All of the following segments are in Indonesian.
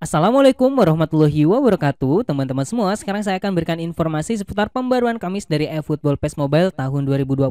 Assalamualaikum warahmatullahi wabarakatuh Teman-teman semua, sekarang saya akan berikan informasi seputar pembaruan Kamis dari eFootball PES Mobile tahun 2021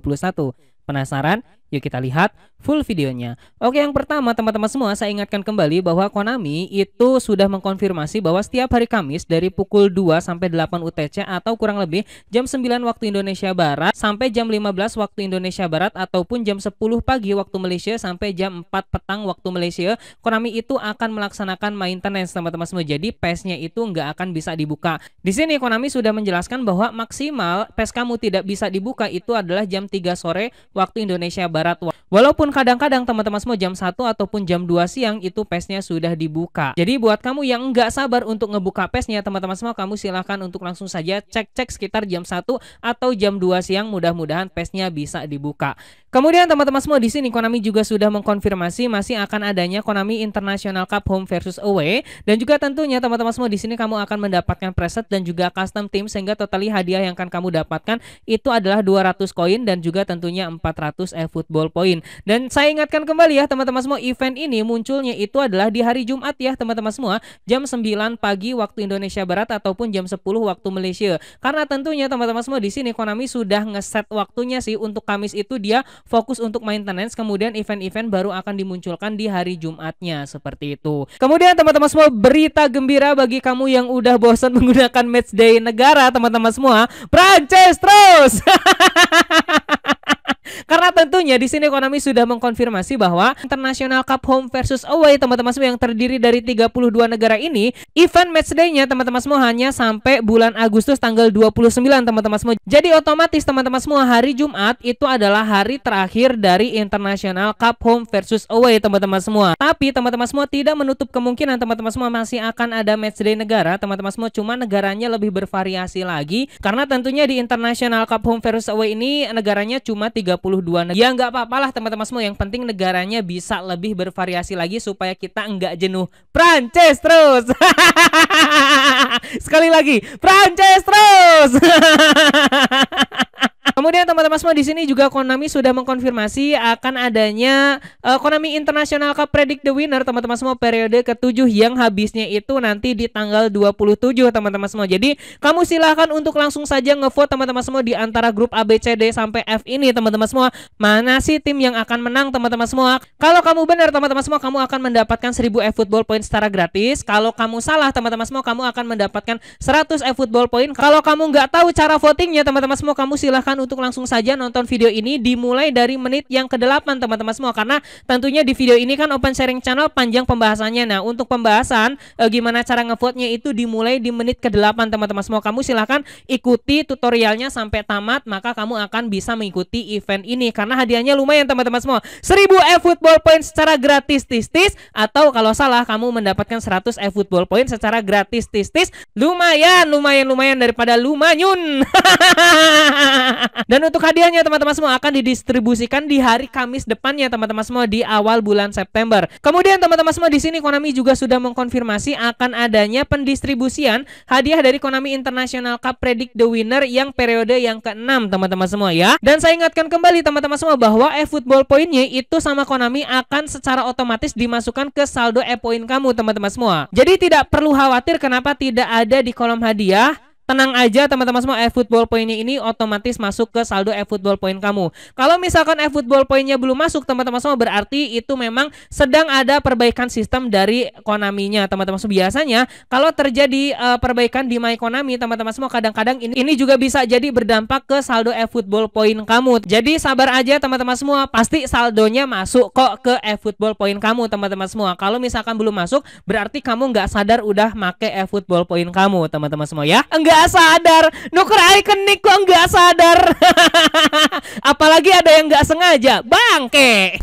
Penasaran? Yuk kita lihat full videonya. Oke, yang pertama teman-teman semua saya ingatkan kembali bahwa Konami itu sudah mengkonfirmasi bahwa setiap hari Kamis dari pukul 2 sampai 8 UTC atau kurang lebih jam 9 waktu Indonesia Barat sampai jam 15 waktu Indonesia Barat ataupun jam 10 pagi waktu Malaysia sampai jam 4 petang waktu Malaysia, Konami itu akan melaksanakan maintenance teman-teman semua. Jadi PES-nya itu nggak akan bisa dibuka. Di sini Konami sudah menjelaskan bahwa maksimal PES kamu tidak bisa dibuka itu adalah jam 3 sore waktu Indonesia Barat. Walaupun kadang-kadang teman-teman semua jam 1 ataupun jam 2 siang itu pesnya sudah dibuka. Jadi buat kamu yang nggak sabar untuk ngebuka pesnya, teman-teman semua kamu silahkan untuk langsung saja cek-cek sekitar jam 1 atau jam 2 siang mudah-mudahan pesnya bisa dibuka. Kemudian teman-teman semua di sini Konami juga sudah mengkonfirmasi masih akan adanya Konami International Cup Home versus Away dan juga tentunya teman-teman semua di sini kamu akan mendapatkan preset dan juga custom team sehingga totali hadiah yang akan kamu dapatkan itu adalah 200 koin dan juga tentunya 400 e-football Point lain. Dan saya ingatkan kembali ya teman-teman semua event ini munculnya itu adalah di hari Jumat ya teman-teman semua jam 9 pagi waktu Indonesia Barat ataupun jam 10 waktu Malaysia. Karena tentunya teman-teman semua di sini Konami sudah ngeset waktunya sih untuk Kamis itu dia fokus untuk maintenance kemudian event-event baru akan dimunculkan di hari Jumatnya seperti itu. Kemudian teman-teman semua berita gembira bagi kamu yang udah bosan menggunakan matchday negara teman-teman semua. Prancis terus. Karena tentunya di sini ekonomi sudah mengkonfirmasi bahwa International Cup Home versus Away teman-teman semua yang terdiri dari 32 negara ini, event matchday-nya teman-teman semua hanya sampai bulan Agustus tanggal 29 teman-teman semua. Jadi otomatis teman-teman semua hari Jumat itu adalah hari terakhir dari International Cup Home versus Away teman-teman semua. Tapi teman-teman semua tidak menutup kemungkinan teman-teman semua masih akan ada matchday negara, teman-teman semua cuma negaranya lebih bervariasi lagi karena tentunya di International Cup Home versus Away ini negaranya cuma 30 negara ya nggak apa-apalah teman-teman semua yang penting negaranya bisa lebih bervariasi lagi supaya kita nggak jenuh Prancis terus sekali lagi Prancis terus Kemudian teman-teman semua di sini juga Konami sudah mengkonfirmasi akan adanya uh, Konami International Cup Predict the Winner teman-teman semua periode ke-7 yang habisnya itu nanti di tanggal 27 teman-teman semua. Jadi kamu silahkan untuk langsung saja ngevote teman-teman semua di antara grup A, B, C, D sampai F ini teman-teman semua. Mana sih tim yang akan menang teman-teman semua? Kalau kamu benar teman-teman semua kamu akan mendapatkan 1000 Football point secara gratis. Kalau kamu salah teman-teman semua kamu akan mendapatkan 100 Football point. Kalau kamu nggak tahu cara votingnya teman-teman semua kamu silahkan untuk langsung saja nonton video ini dimulai dari menit yang ke-8 teman-teman semua karena tentunya di video ini kan open sharing channel panjang pembahasannya. Nah, untuk pembahasan e, gimana cara ngevote-nya itu dimulai di menit ke-8 teman-teman semua. Kamu silahkan ikuti tutorialnya sampai tamat maka kamu akan bisa mengikuti event ini karena hadiahnya lumayan teman-teman semua. 1000 e-football point secara gratis tis-tis atau kalau salah kamu mendapatkan 100 e-football point secara gratis tis-tis. Lumayan, lumayan, lumayan daripada lumanyun. Dan untuk hadiahnya teman-teman semua akan didistribusikan di hari Kamis depannya teman-teman semua di awal bulan September. Kemudian teman-teman semua di sini Konami juga sudah mengkonfirmasi akan adanya pendistribusian hadiah dari Konami International Cup Predict the Winner yang periode yang ke-6 teman-teman semua ya. Dan saya ingatkan kembali teman-teman semua bahwa e-football poinnya itu sama Konami akan secara otomatis dimasukkan ke saldo e-point kamu teman-teman semua. Jadi tidak perlu khawatir kenapa tidak ada di kolom hadiah tenang aja teman-teman semua eFootball poinnya ini otomatis masuk ke saldo eFootball poin kamu. Kalau misalkan eFootball poinnya belum masuk teman-teman semua berarti itu memang sedang ada perbaikan sistem dari Konaminya teman-teman semua. Biasanya kalau terjadi uh, perbaikan di My Konami teman-teman semua kadang-kadang ini, ini juga bisa jadi berdampak ke saldo eFootball poin kamu. Jadi sabar aja teman-teman semua pasti saldonya masuk kok ke eFootball poin kamu teman-teman semua. Kalau misalkan belum masuk berarti kamu nggak sadar udah make eFootball poin kamu teman-teman semua ya. Enggak nggak sadar nuker ikonik kok nggak sadar apalagi ada yang nggak sengaja bangke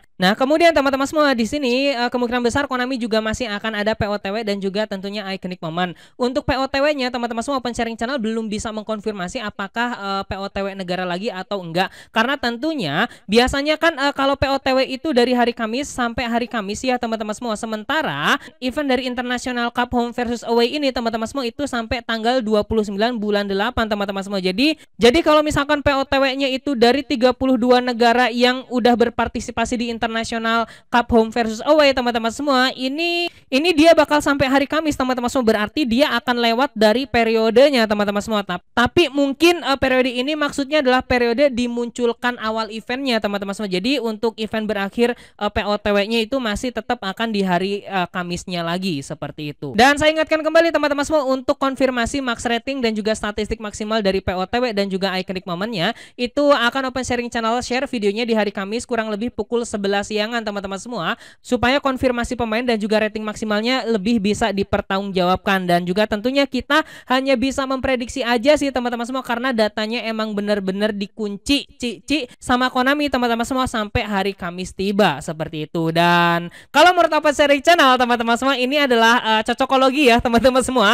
Nah, kemudian teman-teman semua di sini eh, kemungkinan besar Konami juga masih akan ada POTW dan juga tentunya iconic moment. Untuk POTW-nya teman-teman semua open sharing channel belum bisa mengkonfirmasi apakah uh, eh, POTW negara lagi atau enggak karena tentunya biasanya kan uh, kalau POTW itu dari hari Kamis sampai hari Kamis ya teman-teman semua. Sementara event dari International Cup Home versus Away ini teman-teman semua itu sampai tanggal 29 bulan 8 teman-teman semua. Jadi jadi kalau misalkan POTW-nya itu dari 32 negara yang udah berpartisipasi di International Cup Home versus Away teman-teman semua ini ini dia bakal sampai hari Kamis teman-teman semua berarti dia akan lewat dari periodenya teman-teman semua. Tapi mungkin uh, periode ini maksudnya adalah periode dimunculkan awal eventnya teman-teman semua. Jadi untuk event berakhir uh, eh, POTW-nya itu masih tetap akan di hari uh, Kamisnya lagi seperti itu. Dan saya ingatkan kembali teman-teman semua untuk konfirmasi max rating dan juga statistik maksimal dari POTW dan juga iconic momennya itu akan open sharing channel share videonya di hari Kamis kurang lebih pukul 11 siangan teman-teman semua supaya konfirmasi pemain dan juga rating maksimal maksimalnya lebih bisa dipertanggungjawabkan dan juga tentunya kita hanya bisa memprediksi aja sih teman-teman semua karena datanya emang benar-benar dikunci cici sama Konami teman-teman semua sampai hari Kamis tiba seperti itu dan kalau menurut apa seri channel teman-teman semua ini adalah uh, cocokologi ya teman-teman semua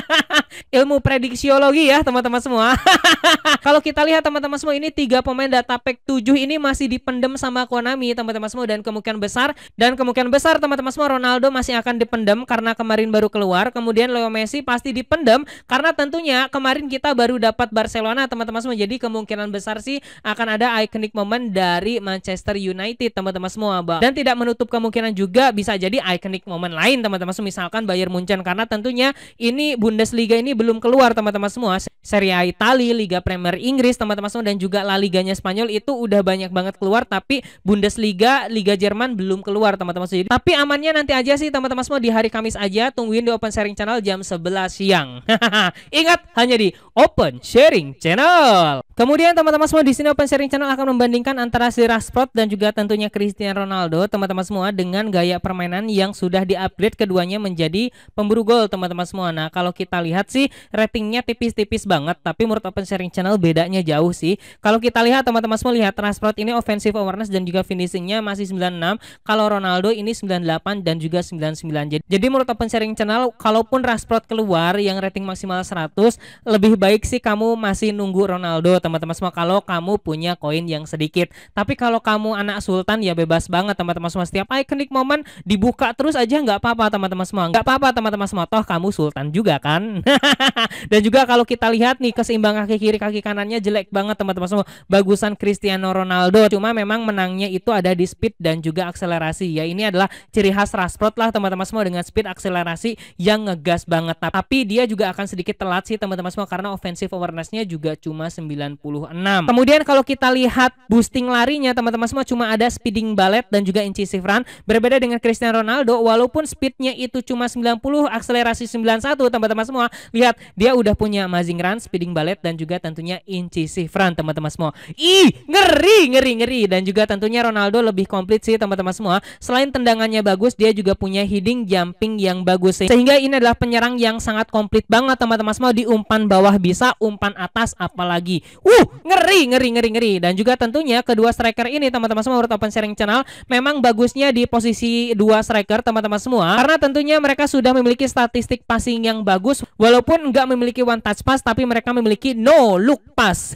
ilmu prediksiologi ya teman-teman semua kalau kita lihat teman-teman semua ini tiga pemain data pack 7 ini masih dipendem sama Konami teman-teman semua dan kemungkinan besar dan kemungkinan besar teman-teman semua Ronaldo masih yang akan dipendam karena kemarin baru keluar. Kemudian Leo Messi pasti dipendam karena tentunya kemarin kita baru dapat Barcelona teman-teman semua. Jadi kemungkinan besar sih akan ada iconic moment dari Manchester United teman-teman semua, Bang. Dan tidak menutup kemungkinan juga bisa jadi iconic moment lain teman-teman semua. Misalkan Bayern Munchen karena tentunya ini Bundesliga ini belum keluar teman-teman semua. Serie A Italia, Liga Premier Inggris teman-teman semua dan juga La Liganya Spanyol itu udah banyak banget keluar tapi Bundesliga, Liga Jerman belum keluar teman-teman semua. Jadi, tapi amannya nanti aja sih teman-teman semua di hari Kamis aja tungguin di Open Sharing Channel jam 11 siang. Ingat hanya di Open Sharing Channel. Kemudian teman-teman semua di sini Open Sharing Channel akan membandingkan antara si Rashford dan juga tentunya Cristiano Ronaldo teman-teman semua dengan gaya permainan yang sudah diupgrade keduanya menjadi pemburu gol teman-teman semua. Nah kalau kita lihat sih ratingnya tipis-tipis banget tapi menurut Open Sharing Channel bedanya jauh sih. Kalau kita lihat teman-teman semua lihat Rashford ini offensive awareness dan juga finishingnya masih 96. Kalau Ronaldo ini 98 dan juga 99. Jadi, jadi menurut Open Sharing Channel kalaupun Rashford keluar yang rating maksimal 100 lebih baik sih kamu masih nunggu Ronaldo teman-teman semua kalau kamu punya koin yang sedikit. Tapi kalau kamu anak sultan ya bebas banget teman-teman semua. Setiap iconic moment dibuka terus aja nggak apa-apa teman-teman semua. Nggak apa-apa teman-teman semua. Toh kamu sultan juga kan. Dan juga kalau kita lihat nih keseimbangan kaki kiri kaki kanannya jelek banget teman-teman semua. Bagusan Cristiano Ronaldo. Cuma memang menangnya itu ada di speed dan juga akselerasi ya. Ini adalah ciri khas Rashford lah teman-teman semua dengan speed akselerasi yang ngegas banget. Tapi dia juga akan sedikit telat sih teman-teman semua karena offensive awarenessnya juga cuma 90 96. Kemudian kalau kita lihat boosting larinya teman-teman semua cuma ada speeding ballet dan juga incisive run. Berbeda dengan Cristiano Ronaldo walaupun speednya itu cuma 90, akselerasi 91 teman-teman semua. Lihat dia udah punya amazing run, speeding ballet dan juga tentunya incisive run teman-teman semua. Ih, ngeri, ngeri, ngeri dan juga tentunya Ronaldo lebih komplit sih teman-teman semua. Selain tendangannya bagus, dia juga punya heading jumping yang bagus sih. Sehingga ini adalah penyerang yang sangat komplit banget teman-teman semua di umpan bawah bisa, umpan atas apalagi. Uh, ngeri, ngeri, ngeri, ngeri. Dan juga tentunya kedua striker ini teman-teman semua menurut Open Sharing Channel memang bagusnya di posisi dua striker teman-teman semua karena tentunya mereka sudah memiliki statistik passing yang bagus walaupun nggak memiliki one touch pass tapi mereka memiliki no look pass.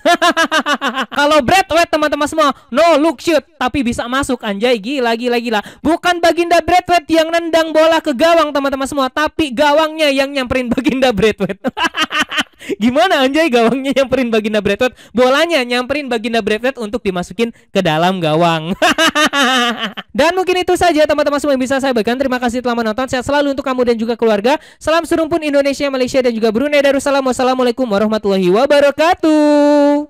Kalau Brad White teman-teman semua no look shoot tapi bisa masuk anjay gila gila gila. Bukan Baginda Brad White yang nendang bola ke gawang teman-teman semua tapi gawangnya yang nyamperin Baginda Brad White. Gimana anjay gawangnya nyamperin Baginda Bradford? Bolanya nyamperin Baginda Bradford untuk dimasukin ke dalam gawang. dan mungkin itu saja teman-teman semua yang bisa saya bagikan. Terima kasih telah menonton. Sehat selalu untuk kamu dan juga keluarga. Salam serumpun Indonesia, Malaysia dan juga Brunei Darussalam. Wassalamualaikum warahmatullahi wabarakatuh.